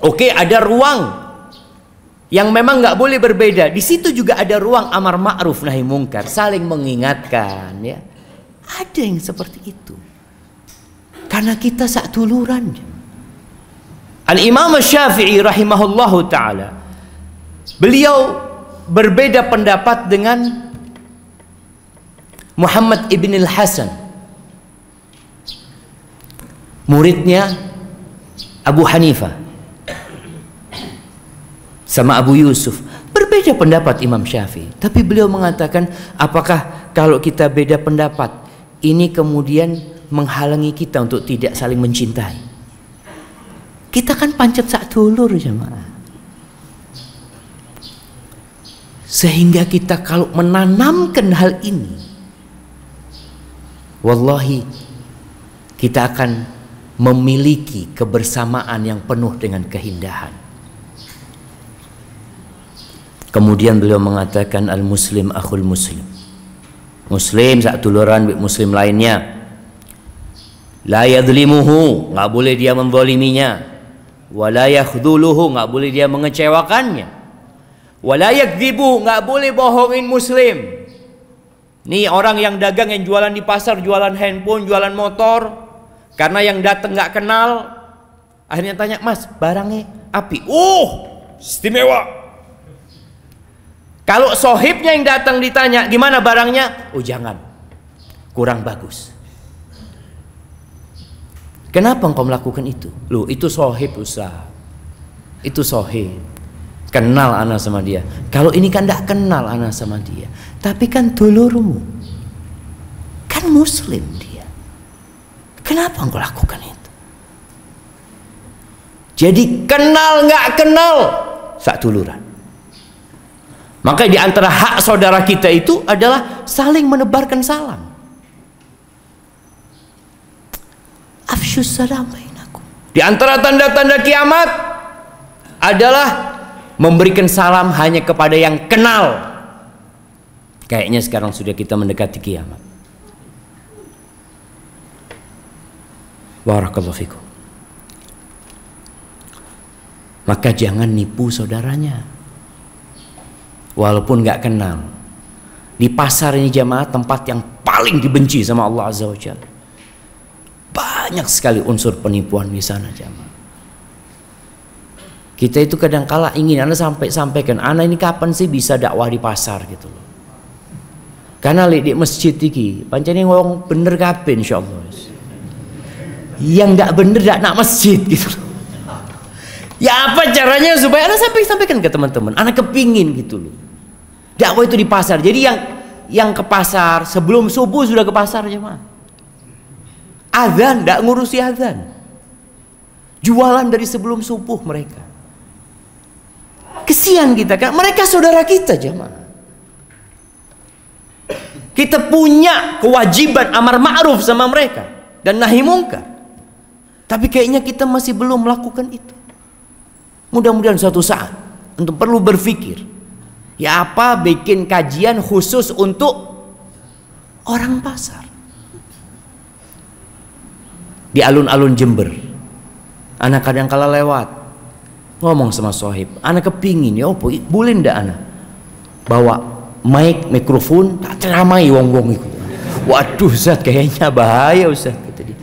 oke ada ruang yang memang nggak boleh berbeda di situ juga ada ruang amar ma'ruf nahi mungkar saling mengingatkan ya ada yang seperti itu karena kita saat tuluran Al Imam Syafi'i rahimahullahu taala beliau berbeda pendapat dengan Muhammad ibn al Hasan muridnya Abu Hanifah sama Abu Yusuf berbeda pendapat Imam Syafi'i tapi beliau mengatakan apakah kalau kita beda pendapat ini kemudian menghalangi kita untuk tidak saling mencintai kita kan pancet sak dulur jemaah. Sehingga kita kalau menanamkan hal ini Wallahi kita akan memiliki kebersamaan yang penuh dengan keindahan Kemudian beliau mengatakan al-muslim akhul muslim. Muslim saat duluran muslim lainnya. La yadlimuhu, enggak boleh dia menzaliminya wala yakhdhuluhu nggak boleh dia mengecewakannya wala yakdzibu nggak boleh bohongin muslim nih orang yang dagang yang jualan di pasar jualan handphone jualan motor karena yang datang nggak kenal akhirnya tanya mas barangnya api uh istimewa kalau sohibnya yang datang ditanya gimana barangnya oh jangan kurang bagus Kenapa engkau melakukan itu? Loh, itu sohib usah, Itu sohib. Kenal anak sama dia. Kalau ini kan tidak kenal anak sama dia. Tapi kan dulurmu. Kan muslim dia. Kenapa engkau lakukan itu? Jadi kenal nggak kenal saat tuluran. Maka di antara hak saudara kita itu adalah saling menebarkan salam. Di antara tanda-tanda kiamat adalah memberikan salam hanya kepada yang kenal. Kayaknya sekarang sudah kita mendekati kiamat. Barakallahu fikum. Maka jangan nipu saudaranya. Walaupun nggak kenal. Di pasar ini jamaah tempat yang paling dibenci sama Allah Azza wa Jalla banyak sekali unsur penipuan di sana jamaah kita itu kadang kala ingin anak sampai sampaikan anak ini kapan sih bisa dakwah di pasar gitu loh karena di masjid ini pancen ngomong bener kapan insya allah yang tidak bener tidak nak masjid [LAUGHS] gitu loh ya apa caranya supaya anak sampai sampaikan ke teman-teman anak kepingin gitu loh dakwah itu di pasar jadi yang yang ke pasar sebelum subuh sudah ke pasar jemaah Azan, tidak ngurusi azan. Jualan dari sebelum subuh mereka. Kesian kita kan, mereka saudara kita jaman. Kita punya kewajiban amar ma'ruf sama mereka dan nahi mungkar. Tapi kayaknya kita masih belum melakukan itu. Mudah-mudahan suatu saat untuk perlu berpikir. Ya apa bikin kajian khusus untuk orang pasar di alun-alun Jember. Anak kadang kala lewat ngomong sama sohib, anak kepingin ya opo, boleh ndak anak bawa mic mikrofon tak ceramai wong-wong itu. Waduh zat kayaknya bahaya Ustaz kata dia.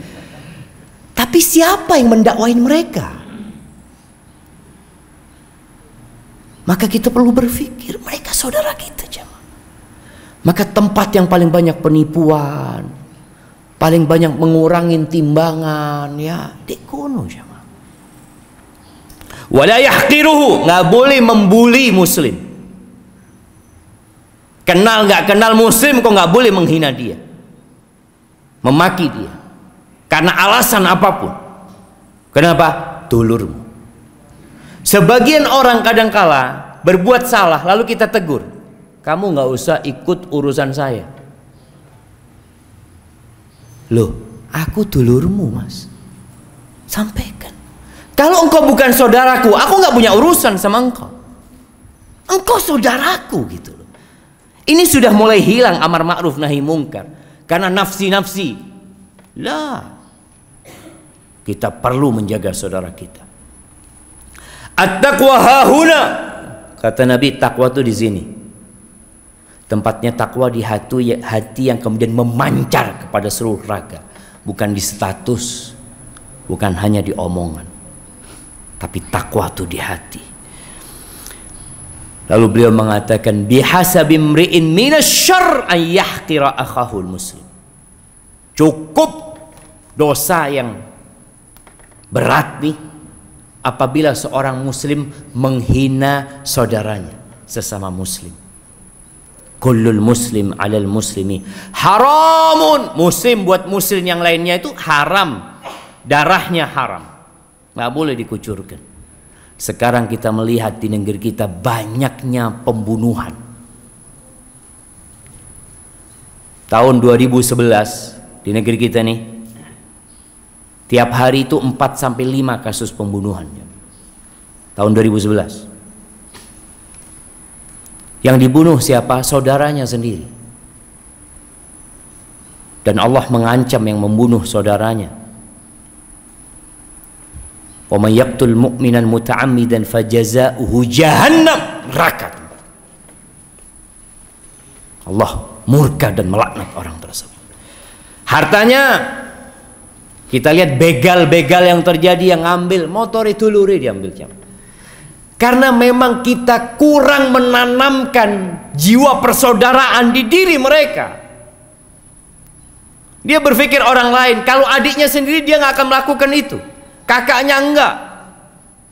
Tapi siapa yang mendakwain mereka? Maka kita perlu berpikir mereka saudara kita jemaah. Maka tempat yang paling banyak penipuan, paling banyak mengurangi timbangan ya dikuno sama wala yahqiruhu nggak boleh membuli muslim kenal nggak kenal muslim kok nggak boleh menghina dia memaki dia karena alasan apapun kenapa dulurmu sebagian orang kadangkala berbuat salah lalu kita tegur kamu nggak usah ikut urusan saya Loh, aku dulurmu mas. Sampaikan. Kalau engkau bukan saudaraku, aku nggak punya urusan sama engkau. Engkau saudaraku gitu loh. Ini sudah mulai hilang amar ma'ruf nahi mungkar. Karena nafsi-nafsi. Lah. Kita perlu menjaga saudara kita. At-taqwa hahuna. Kata Nabi, takwa itu di sini. Tempatnya takwa di ya, hati, yang kemudian memancar kepada seluruh raga, bukan di status, bukan hanya di omongan, tapi takwa itu di hati. Lalu beliau mengatakan bihasabi mri'in minasyarr an yahqira akhahul muslim. Cukup dosa yang berat nih apabila seorang muslim menghina saudaranya sesama muslim kullul muslim alal muslimi haramun muslim buat muslim yang lainnya itu haram darahnya haram nggak boleh dikucurkan sekarang kita melihat di negeri kita banyaknya pembunuhan tahun 2011 di negeri kita nih tiap hari itu 4 sampai 5 kasus pembunuhan tahun 2011 yang dibunuh siapa? Saudaranya sendiri. Dan Allah mengancam yang membunuh saudaranya. وَمَنْ may yaqtul مُتَعَمِّدًا muta'ammidan جَهَنَّمْ jahannam Allah murka dan melaknat orang tersebut. Hartanya kita lihat begal-begal yang terjadi yang ambil motor itu luri diambil jam. Karena memang kita kurang menanamkan jiwa persaudaraan di diri mereka. Dia berpikir orang lain, kalau adiknya sendiri dia nggak akan melakukan itu. Kakaknya enggak.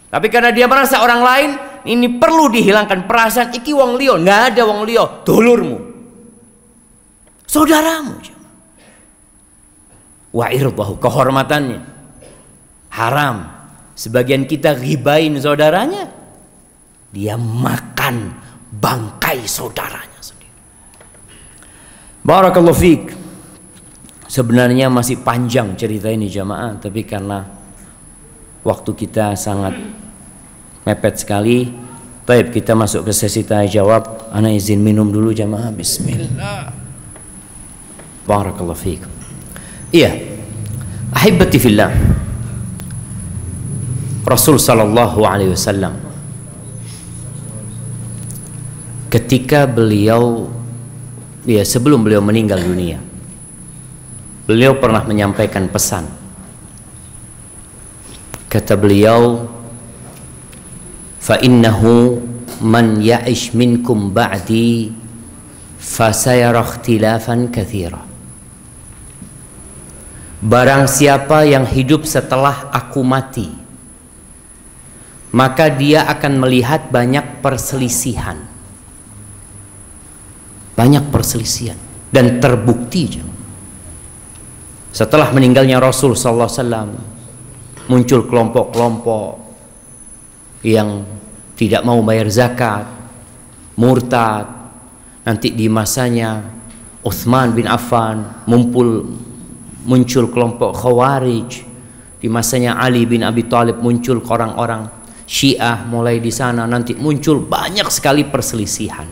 Tapi karena dia merasa orang lain, ini perlu dihilangkan perasaan iki wong liya, nggak ada wong liya, dulurmu. Saudaramu. Wa irdahu kehormatannya. Haram. Sebagian kita ribain saudaranya, dia makan bangkai saudaranya sendiri. Barakallahu fiik. Sebenarnya masih panjang cerita ini jamaah, tapi karena waktu kita sangat mepet sekali. Baik, kita masuk ke sesi tanya jawab. Ana izin minum dulu jamaah. Bismillah. Barakallahu fiik. Iya. Ahibati fillah. Rasul sallallahu alaihi wasallam ketika beliau ya sebelum beliau meninggal dunia beliau pernah menyampaikan pesan kata beliau fa innahu man ya'ish minkum ba'di sayara ikhtilafan katsira Barang siapa yang hidup setelah aku mati maka dia akan melihat banyak perselisihan banyak perselisihan dan terbukti setelah meninggalnya Rasul Sallallahu Alaihi Wasallam muncul kelompok-kelompok yang tidak mau bayar zakat, murtad. Nanti di masanya Uthman bin Affan mumpul muncul kelompok Khawarij. Di masanya Ali bin Abi Thalib muncul orang-orang Syiah mulai di sana nanti muncul banyak sekali perselisihan.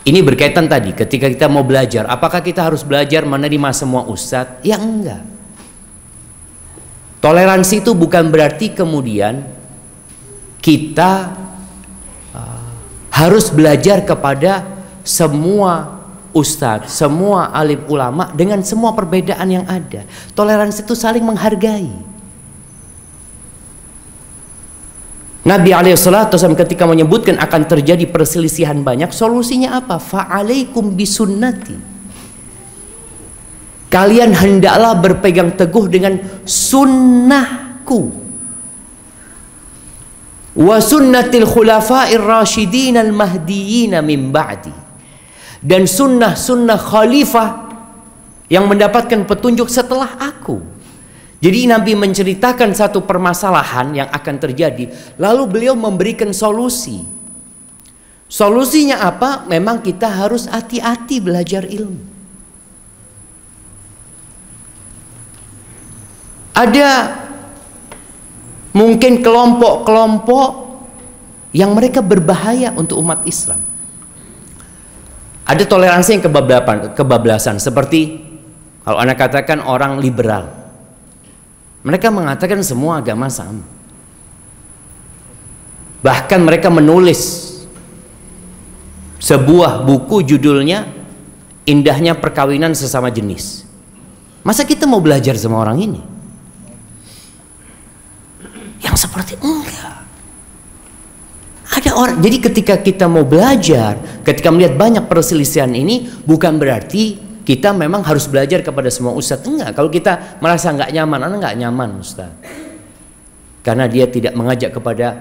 Ini berkaitan tadi ketika kita mau belajar, apakah kita harus belajar menerima semua ustadz? Ya enggak. Toleransi itu bukan berarti kemudian kita uh, harus belajar kepada semua ustadz, semua alim ulama dengan semua perbedaan yang ada. Toleransi itu saling menghargai. Nabi Alaihissalam ketika menyebutkan akan terjadi perselisihan banyak, solusinya apa? Fa'alaikum bisunnati. Kalian hendaklah berpegang teguh dengan sunnahku. Wa sunnatil khulafa'ir rasyidin al mahdiyina min ba'di. Dan sunnah-sunnah khalifah yang mendapatkan petunjuk setelah aku. Jadi Nabi menceritakan satu permasalahan yang akan terjadi, lalu beliau memberikan solusi. Solusinya apa? Memang kita harus hati-hati belajar ilmu. Ada mungkin kelompok-kelompok yang mereka berbahaya untuk umat Islam. Ada toleransi yang kebablasan, kebablasan seperti kalau anak katakan orang liberal mereka mengatakan semua agama sama. Bahkan mereka menulis sebuah buku judulnya Indahnya Perkawinan Sesama Jenis. Masa kita mau belajar sama orang ini? Yang seperti enggak. Ada orang. Jadi ketika kita mau belajar, ketika melihat banyak perselisihan ini bukan berarti kita memang harus belajar kepada semua ustadz enggak kalau kita merasa nggak nyaman anak nggak nyaman ustadz karena dia tidak mengajak kepada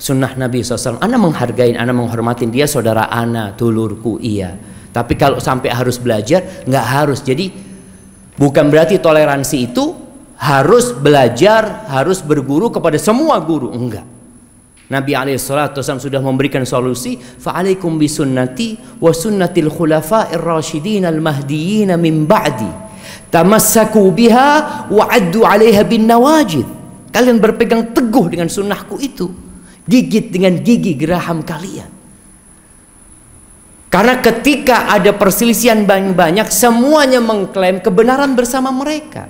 sunnah Nabi SAW anak menghargai anak menghormatin dia saudara anak tulurku iya tapi kalau sampai harus belajar nggak harus jadi bukan berarti toleransi itu harus belajar harus berguru kepada semua guru enggak Nabi Alaihi Wasallam sudah memberikan solusi fa'alaikum sunnati wa sunnatil khulafa'ir rasyidin al mahdiyyin min ba'di tamassaku biha wa addu 'alaiha bin nawajid kalian berpegang teguh dengan sunnahku itu gigit dengan gigi geraham kalian karena ketika ada perselisihan banyak-banyak semuanya mengklaim kebenaran bersama mereka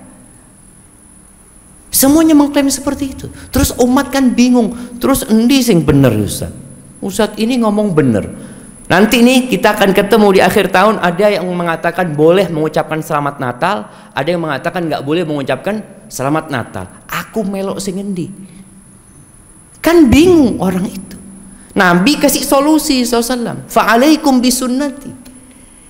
Semuanya mengklaim seperti itu. Terus umat kan bingung. Terus endi sing benar Ustaz? Ustaz ini ngomong benar. Nanti nih kita akan ketemu di akhir tahun ada yang mengatakan boleh mengucapkan selamat Natal, ada yang mengatakan nggak boleh mengucapkan selamat Natal. Aku melok sing endi? Kan bingung orang itu. Nabi kasih solusi SAW. Fa'alaikum bisunnati.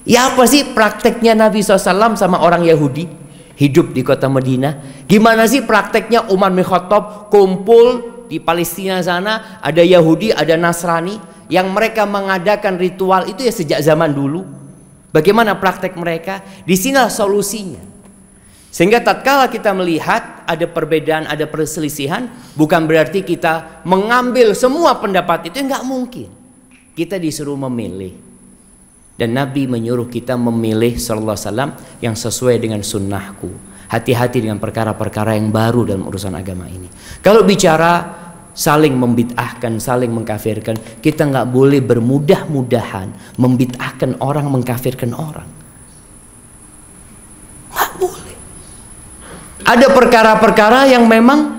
Ya apa sih prakteknya Nabi SAW sama orang Yahudi? hidup di kota Madinah. Gimana sih prakteknya Umar bin Khattab kumpul di Palestina sana ada Yahudi, ada Nasrani yang mereka mengadakan ritual itu ya sejak zaman dulu. Bagaimana praktek mereka? Di sini solusinya. Sehingga tatkala kita melihat ada perbedaan, ada perselisihan, bukan berarti kita mengambil semua pendapat itu nggak mungkin. Kita disuruh memilih dan Nabi menyuruh kita memilih sallallahu alaihi wasallam yang sesuai dengan sunnahku. Hati-hati dengan perkara-perkara yang baru dalam urusan agama ini. Kalau bicara saling membid'ahkan, saling mengkafirkan, kita nggak boleh bermudah-mudahan membid'ahkan orang, mengkafirkan orang. Nggak boleh. Ada perkara-perkara yang memang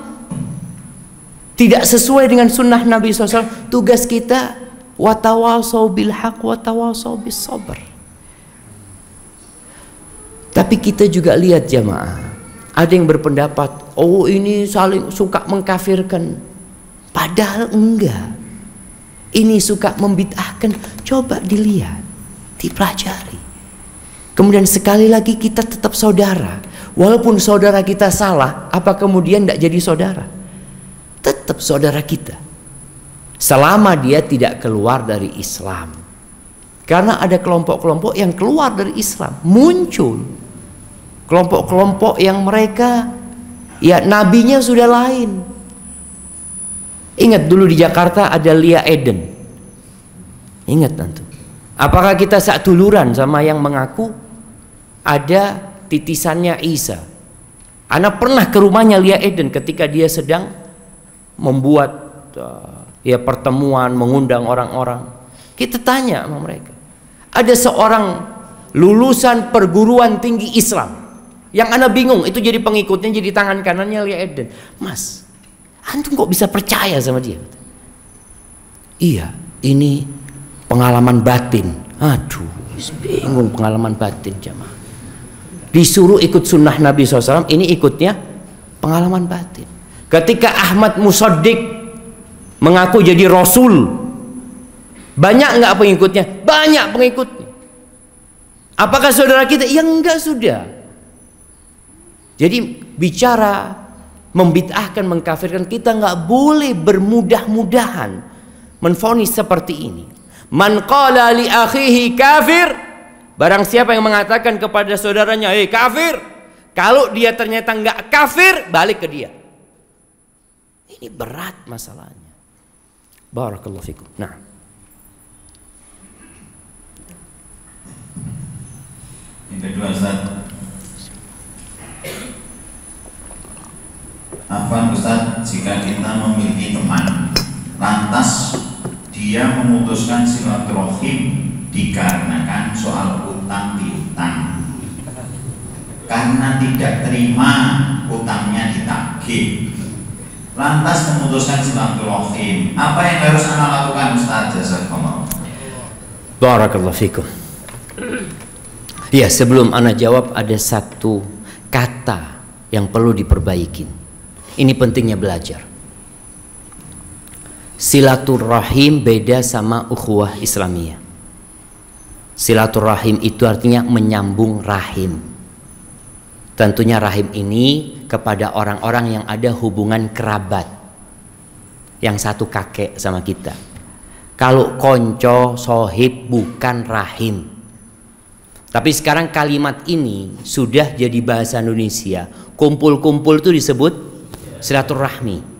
tidak sesuai dengan sunnah Nabi SAW. Tugas kita bil haq bis sabr tapi kita juga lihat jamaah ada yang berpendapat oh ini saling suka mengkafirkan padahal enggak ini suka membid'ahkan coba dilihat dipelajari kemudian sekali lagi kita tetap saudara walaupun saudara kita salah apa kemudian tidak jadi saudara tetap saudara kita selama dia tidak keluar dari Islam. Karena ada kelompok-kelompok yang keluar dari Islam, muncul kelompok-kelompok yang mereka ya nabinya sudah lain. Ingat dulu di Jakarta ada Lia Eden. Ingat nanti. Apakah kita saat tuluran sama yang mengaku ada titisannya Isa? Anak pernah ke rumahnya Lia Eden ketika dia sedang membuat uh, ya pertemuan mengundang orang-orang kita tanya sama mereka ada seorang lulusan perguruan tinggi Islam yang anda bingung itu jadi pengikutnya jadi tangan kanannya Lia Eden mas antum kok bisa percaya sama dia iya ini pengalaman batin aduh bingung pengalaman batin jamaah disuruh ikut sunnah Nabi SAW ini ikutnya pengalaman batin ketika Ahmad Musaddiq mengaku jadi rasul banyak nggak pengikutnya banyak pengikutnya apakah saudara kita ya enggak sudah jadi bicara membid'ahkan mengkafirkan kita nggak boleh bermudah-mudahan menfonis seperti ini man qala li akhihi kafir barang siapa yang mengatakan kepada saudaranya hei eh, kafir kalau dia ternyata nggak kafir balik ke dia ini berat masalahnya Barakallahu fikum. Nah. Yang kedua Ustaz. Ustaz, jika kita memiliki teman lantas dia memutuskan silaturahim dikarenakan soal utang piutang karena tidak terima utangnya ditagih lantas memutuskan silaturahim. Apa yang harus anak lakukan Ustaz Jazakumullah? Barakallahu fikum. Ya, sebelum anak jawab ada satu kata yang perlu diperbaikin. Ini pentingnya belajar. Silaturahim beda sama ukhuwah Islamiyah. Silaturahim itu artinya menyambung rahim. Tentunya rahim ini kepada orang-orang yang ada hubungan kerabat yang satu kakek sama kita kalau konco sohib bukan rahim tapi sekarang kalimat ini sudah jadi bahasa Indonesia kumpul-kumpul itu disebut silaturahmi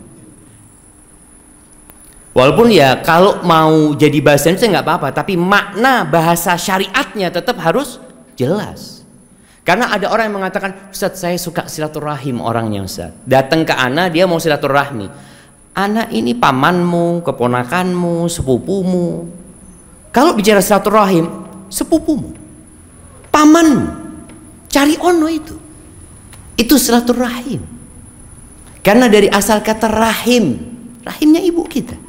Walaupun ya kalau mau jadi bahasa Indonesia nggak apa-apa, tapi makna bahasa syariatnya tetap harus jelas. Karena ada orang yang mengatakan, Ustaz saya suka silaturahim orangnya Ustaz. Datang ke Ana, dia mau silaturahmi. Ana ini pamanmu, keponakanmu, sepupumu. Kalau bicara silaturahim, sepupumu, pamanmu. Cari ono itu. Itu silaturahim. Karena dari asal kata rahim, rahimnya ibu kita.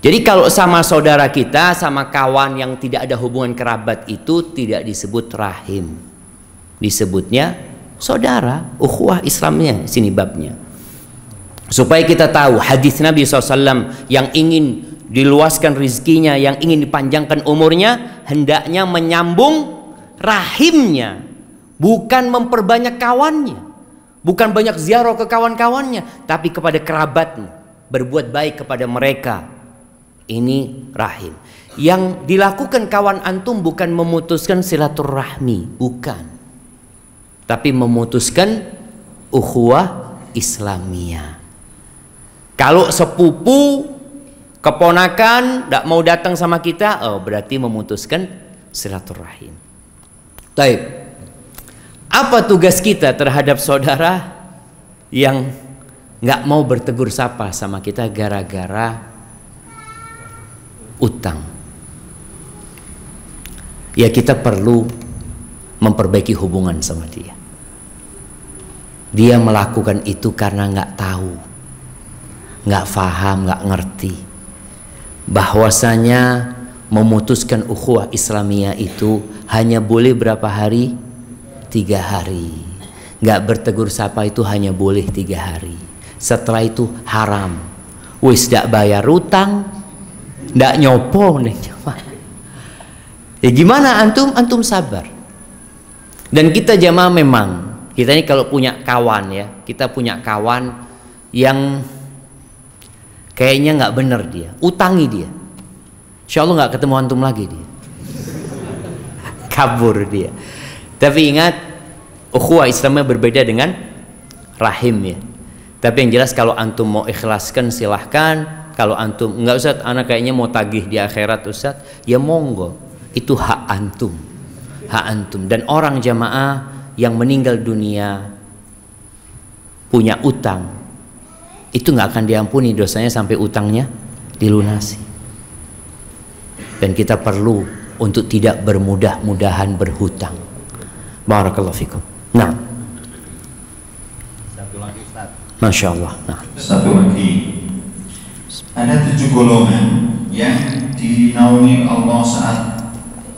Jadi kalau sama saudara kita, sama kawan yang tidak ada hubungan kerabat itu tidak disebut rahim. Disebutnya saudara, ukhuwah Islamnya, sini babnya. Supaya kita tahu hadis Nabi SAW yang ingin diluaskan rizkinya, yang ingin dipanjangkan umurnya, hendaknya menyambung rahimnya, bukan memperbanyak kawannya, bukan banyak ziarah ke kawan-kawannya, tapi kepada kerabatmu, berbuat baik kepada mereka, ini rahim. Yang dilakukan kawan antum bukan memutuskan silaturahmi, bukan. Tapi memutuskan ukhuwah Islamiyah. Kalau sepupu keponakan tidak mau datang sama kita, oh berarti memutuskan silaturahim. Baik. Apa tugas kita terhadap saudara yang nggak mau bertegur sapa sama kita gara-gara utang. Ya kita perlu memperbaiki hubungan sama dia. Dia melakukan itu karena nggak tahu, nggak faham, nggak ngerti. Bahwasanya memutuskan ukhuwah Islamiyah itu hanya boleh berapa hari? Tiga hari. Gak bertegur sapa itu hanya boleh tiga hari. Setelah itu haram. Wis tidak bayar utang, ndak nyopo nih jamaah ya gimana antum antum sabar dan kita jamaah memang kita ini kalau punya kawan ya kita punya kawan yang kayaknya nggak bener dia utangi dia insya Allah nggak ketemu antum lagi dia [LAUGHS] kabur dia tapi ingat ukhuwah Islamnya berbeda dengan rahim ya tapi yang jelas kalau antum mau ikhlaskan silahkan kalau antum nggak usah, anak kayaknya mau tagih di akhirat Ustaz ya monggo itu hak antum hak antum dan orang jamaah yang meninggal dunia punya utang itu nggak akan diampuni dosanya sampai utangnya dilunasi dan kita perlu untuk tidak bermudah-mudahan berhutang Barakallahu fikum nah satu lagi Ustaz Masya Allah nah. satu lagi ada tujuh golongan yang dinaungi Allah saat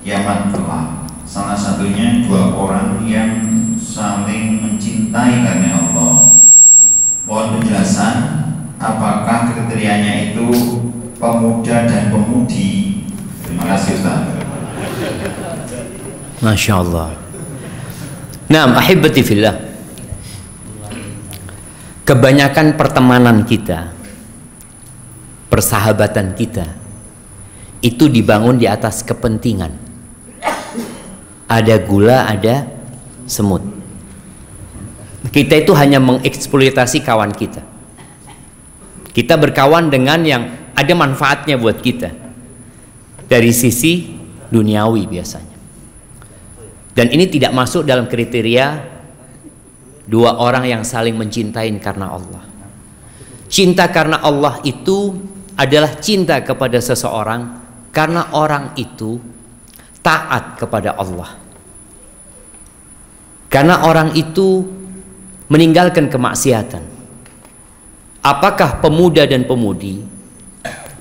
kiamat kelak. Salah satunya dua orang yang saling mencintai karena Allah. Mohon penjelasan apakah kriterianya itu pemuda dan pemudi? Terima kasih Ustaz. Masya Allah. Nah, ahibati fillah. Kebanyakan pertemanan kita persahabatan kita itu dibangun di atas kepentingan. Ada gula, ada semut. Kita itu hanya mengeksploitasi kawan kita. Kita berkawan dengan yang ada manfaatnya buat kita. Dari sisi duniawi biasanya. Dan ini tidak masuk dalam kriteria dua orang yang saling mencintai karena Allah. Cinta karena Allah itu adalah cinta kepada seseorang karena orang itu taat kepada Allah. Karena orang itu meninggalkan kemaksiatan. Apakah pemuda dan pemudi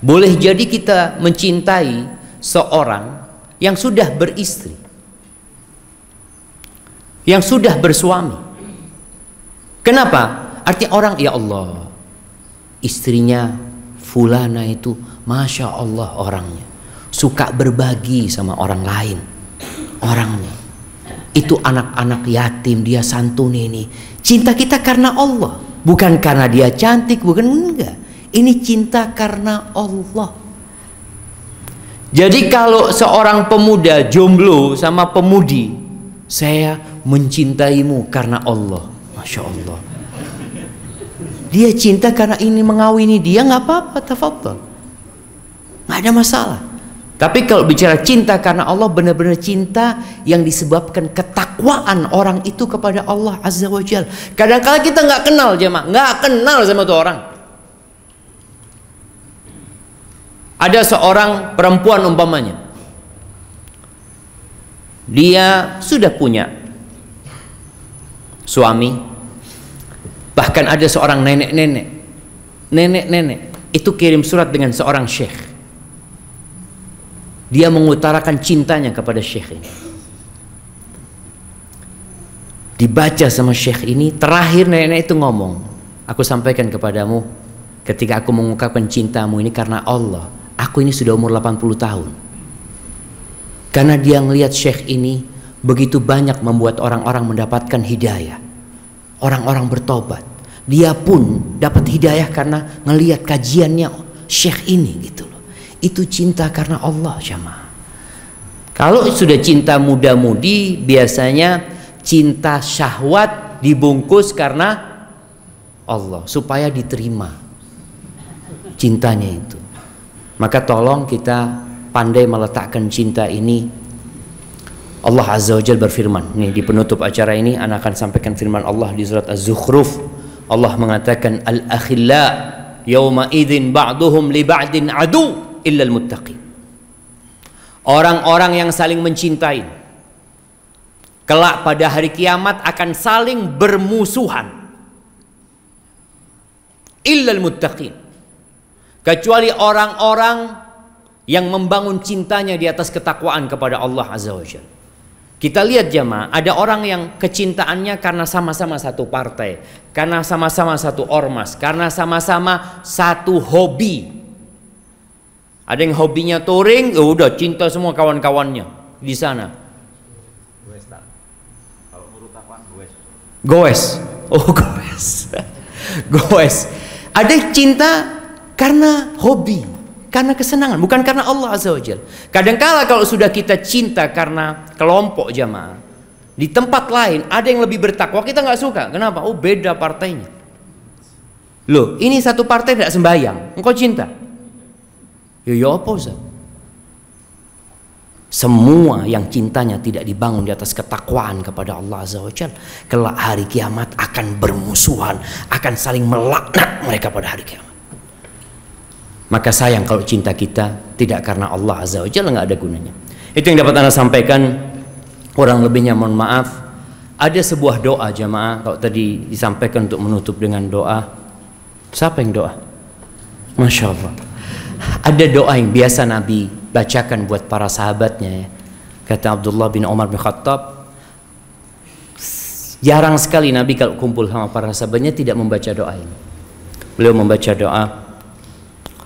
boleh jadi kita mencintai seorang yang sudah beristri, yang sudah bersuami. Kenapa? arti orang ya Allah, istrinya fulana itu masya Allah orangnya suka berbagi sama orang lain orangnya itu anak-anak yatim dia santuni ini cinta kita karena Allah bukan karena dia cantik bukan enggak ini cinta karena Allah jadi kalau seorang pemuda jomblo sama pemudi saya mencintaimu karena Allah masya Allah dia cinta karena ini mengawini dia nggak apa-apa tafadhol. Nggak ada masalah. Tapi kalau bicara cinta karena Allah benar-benar cinta yang disebabkan ketakwaan orang itu kepada Allah Azza wa kadang Kadang-kala kita nggak kenal jemaah, nggak kenal sama tuh orang. Ada seorang perempuan umpamanya. Dia sudah punya suami, bahkan ada seorang nenek-nenek nenek-nenek itu kirim surat dengan seorang syekh dia mengutarakan cintanya kepada syekh ini dibaca sama syekh ini terakhir nenek itu ngomong aku sampaikan kepadamu ketika aku mengungkapkan cintamu ini karena Allah aku ini sudah umur 80 tahun karena dia melihat syekh ini begitu banyak membuat orang-orang mendapatkan hidayah orang-orang bertobat. Dia pun dapat hidayah karena ngelihat kajiannya Syekh ini gitu loh. Itu cinta karena Allah jamaah. Kalau sudah cinta muda-mudi biasanya cinta syahwat dibungkus karena Allah supaya diterima cintanya itu. Maka tolong kita pandai meletakkan cinta ini Allah Azza wa Jal berfirman nih di penutup acara ini anak akan sampaikan firman Allah di surat Az-Zukhruf Allah mengatakan al-akhilla yawma idzin ba'duhum li ba'din adu illa al-muttaqin orang-orang yang saling mencintai kelak pada hari kiamat akan saling bermusuhan illa al-muttaqin kecuali orang-orang yang membangun cintanya di atas ketakwaan kepada Allah Azza wa Jalla kita lihat jemaah, ada orang yang kecintaannya karena sama-sama satu partai, karena sama-sama satu ormas, karena sama-sama satu hobi. Ada yang hobinya touring, ya udah cinta semua kawan-kawannya di sana. Goes. Oh, goes. [LAUGHS] goes. Ada cinta karena hobi karena kesenangan, bukan karena Allah Azza wa Kadangkala kalau sudah kita cinta karena kelompok jamaah, di tempat lain ada yang lebih bertakwa, kita nggak suka. Kenapa? Oh beda partainya. Loh, ini satu partai tidak sembahyang, engkau cinta. Ya ya apa Ustaz? Semua yang cintanya tidak dibangun di atas ketakwaan kepada Allah Azza wa kelak hari kiamat akan bermusuhan, akan saling melaknat mereka pada hari kiamat. Maka sayang kalau cinta kita tidak karena Allah Azza wa Jalla nggak ada gunanya. Itu yang dapat anda sampaikan. Kurang lebihnya mohon maaf. Ada sebuah doa jamaah kalau tadi disampaikan untuk menutup dengan doa. Siapa yang doa? Masya Allah. Ada doa yang biasa Nabi bacakan buat para sahabatnya ya. Kata Abdullah bin Umar bin Khattab, jarang sekali Nabi kalau kumpul sama para sahabatnya tidak membaca doa ini. Beliau membaca doa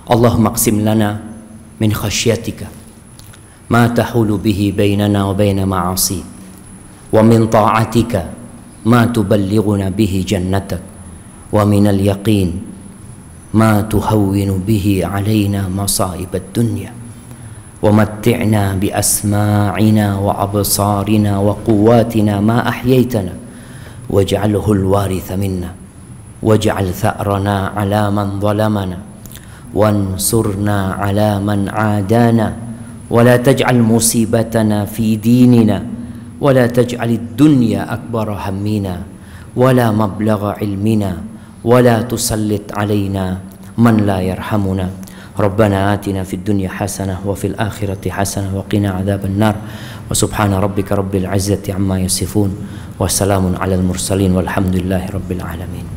اللهم اقسم لنا من خشيتك ما تحول به بيننا وبين معاصيك ومن طاعتك ما تبلغنا به جنتك ومن اليقين ما تهون به علينا مصائب الدنيا ومتعنا باسماعنا وابصارنا وقواتنا ما احييتنا واجعله الوارث منا واجعل ثارنا على من ظلمنا وانصرنا على من عادانا ولا تجعل مصيبتنا في ديننا ولا تجعل الدنيا اكبر همنا ولا مبلغ علمنا ولا تسلط علينا من لا يرحمنا ربنا آتنا في الدنيا حسنة وفي الآخرة حسنة وقنا عذاب النار وسبحان ربك رب العزة عما يصفون وسلام على المرسلين والحمد لله رب العالمين